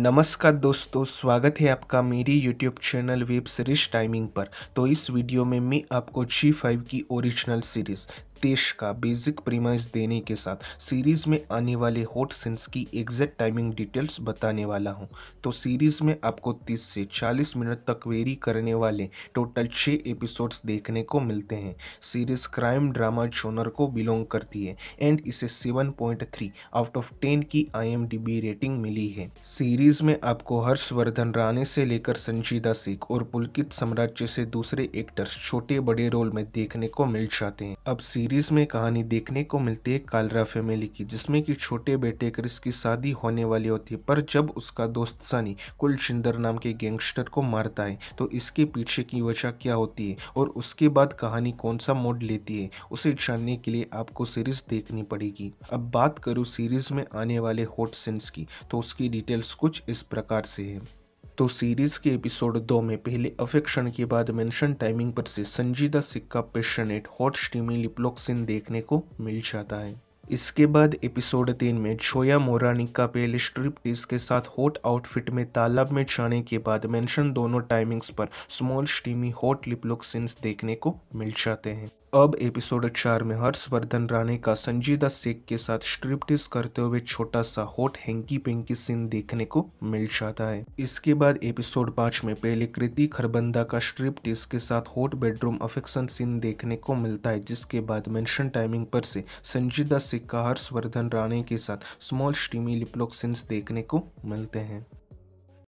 नमस्कार दोस्तों स्वागत है आपका मेरी YouTube channel web series timing पर तो इस वीडियो में मैं आपको जी फाइव की ओरिजिनल सीरीज़ देश का बेसिक प्रीमाइज देने के साथ सीरीज़ में आने वाले हॉट सीन्स की एग्जैक्ट टाइमिंग डिटेल्स बताने वाला हूं तो सीरीज़ में आपको 30 से 40 मिनट तक वेरी करने वाले टोटल 6 एपिसोड्स देखने को मिलते हैं सीरीज़ क्राइम ड्रामा जोनर को बिलोंग करती है एंड इसे 7.3 पॉइंट आउट ऑफ टेन की आई रेटिंग मिली है सीरीज़ में आपको हर्षवर्धन राणे से लेकर संजीदा सिख और पुलकित साम्राज्य से दूसरे एक्टर्स छोटे बड़े रोल में देखने को मिल जाते हैं अब सीरीज सीरीज़ में कहानी देखने को मिलती है कालरा फैमिली की जिसमें कि छोटे बेटे क्रिस की शादी होने वाली होती है पर जब उसका दोस्त सनी कुलशिंदर नाम के गैंगस्टर को मारता है तो इसके पीछे की वजह क्या होती है और उसके बाद कहानी कौन सा मोड लेती है उसे जानने के लिए आपको सीरीज़ देखनी पड़ेगी अब बात करूँ सीरीज़ में आने वाले हॉट सीन्स की तो उसकी डिटेल्स कुछ इस प्रकार से है तो सीरीज़ के एपिसोड दो में पहले अफेक्शन के बाद मेंशन टाइमिंग पर से संजीदा सिक्का पेशनेट हॉट स्टीमी लिप्लोक्सिन देखने को मिल जाता है इसके बाद एपिसोड तीन में छोया मोरानी का पहले स्ट्रिप टीज के साथ हॉट आउटफिट में तालाब में जाने के बाद मेंशन दोनों टाइमिंग्स पर स्मॉल स्टीमी हॉट लिपलुक देखने को मिल जाते हैं अब एपिसोड चार में हर्षवर्धन राणे का संजीदा सेख के साथ स्ट्रिप्टिस करते हुए छोटा सा होट हैंकी पेंकी सीन देखने को मिल जाता है इसके बाद एपिसोड पाँच में पहले कृति खरबंदा का स्ट्रिप्टिस के साथ होट बेडरूम अफेक्शन सीन देखने को मिलता है जिसके बाद मेंशन टाइमिंग पर से संजीदा सिख का हर्षवर्धन राणे के साथ स्मॉल स्टीमी लिपलॉक सीन्स देखने को मिलते हैं